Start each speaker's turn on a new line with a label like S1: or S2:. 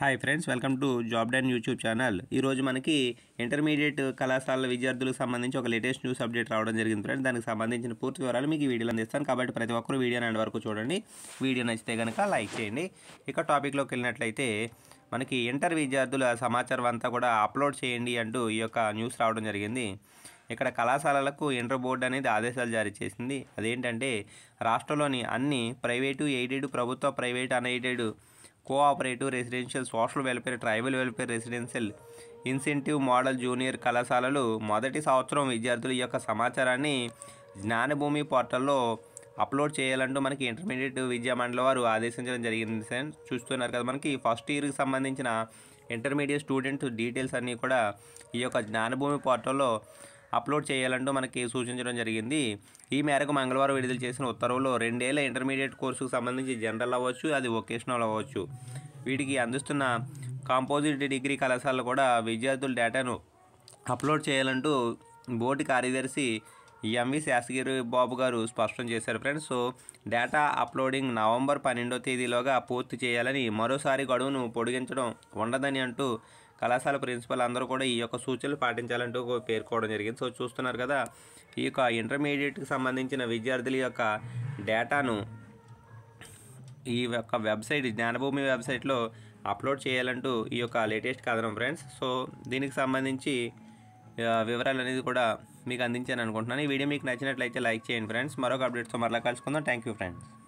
S1: hi friends welcome to Job Don YouTube channel ఈరోజు మనకి intermediate కళాశాలల విద్యార్థులకు సంబంధించి ఒక లేటెస్ట్ న్యూస్ అప్డేట్ రావడం జరిగింది ఫ్రెండ్స్ దానికి సంబంధించిన పూర్తి వివరాలు మీకు వీడియోలు అందిస్తాను కాబట్టి ప్రతి ఒక్కరు వీడియో నాటి వరకు చూడండి వీడియో నచ్చితే కనుక లైక్ చేయండి ఇక టాపిక్లోకి వెళ్ళినట్లయితే మనకి ఇంటర్ విద్యార్థుల సమాచారం అంతా కూడా అప్లోడ్ చేయండి అంటూ ఈ యొక్క న్యూస్ రావడం జరిగింది ఇక్కడ కళాశాలలకు ఇంటర్ బోర్డు అనేది ఆదేశాలు జారీ చేసింది అదేంటంటే రాష్ట్రంలోని అన్ని ప్రైవేటు ఎయిడెడ్ ప్రభుత్వ private unaided cooperative residential social welfare tribal welfare residential incentive model junior కళాశాలలు మొదటి సంవత్సరం విద్యార్థుల యొక్క సమాచారాన్ని జ్ఞానభూమి పోర్టల్లో అప్లోడ్ చేయాలంటూ మనకి ఇంటర్మీడియట్ విద్యా మండలి వారు ఆదేశించడం జరిగింది సార్ చూస్తున్నారు కదా మనకి ఫస్ట్ ఇయర్కి సంబంధించిన ఇంటర్మీడియట్ స్టూడెంట్ డీటెయిల్స్ అన్నీ కూడా ఈ యొక్క జ్ఞానభూమి పోర్టల్లో అప్లోడ్ చేయాలంటూ మనకి సూచించడం జరిగింది ఈ మేరకు మంగళవారం విడుదల చేసిన ఉత్తర్వులో రెండేళ్ల ఇంటర్మీడియట్ కోర్సుకు సంబంధించి జనరల్ అవ్వచ్చు అది వొకేషనల్ అవ్వచ్చు వీటికి అందిస్తున్న కాంపోజిట్ డిగ్రీ కళాశాలలో కూడా విద్యార్థుల డేటాను అప్లోడ్ చేయాలంటూ బోర్డు కార్యదర్శి ఎంవి శాసగిరి బాబు గారు స్పష్టం చేశారు friends so data uploading November పన్నెండో తేదీలోగా పూర్తి చేయాలని మరోసారి గడువును పొడిగించడం ఉండదని అంటూ కళాశాల ప్రిన్సిపల్ అందరూ కూడా ఈ యొక్క సూచనలు పాటించాలంటూ పేర్కోవడం జరిగింది సో చూస్తున్నారు కదా ఈ యొక్క ఇంటర్మీడియట్కి సంబంధించిన విద్యార్థుల యొక్క డేటాను ఈ యొక్క వెబ్సైట్ జ్ఞానభూమి వెబ్సైట్లో అప్లోడ్ చేయాలంటూ ఈ యొక్క లేటెస్ట్ కథనం ఫ్రెండ్స్ సో దీనికి సంబంధించి వివరాలు అనేది కూడా మీకు అందించాను అనుకుంటున్నాను ఈ వీడియో మీకు నచ్చినట్లయితే లైక్ చేయండి ఫ్రెండ్స్ మరొక అప్డేట్స్తో మరలా కలుసుకుందాం థ్యాంక్ యూ ఫ్రెండ్స్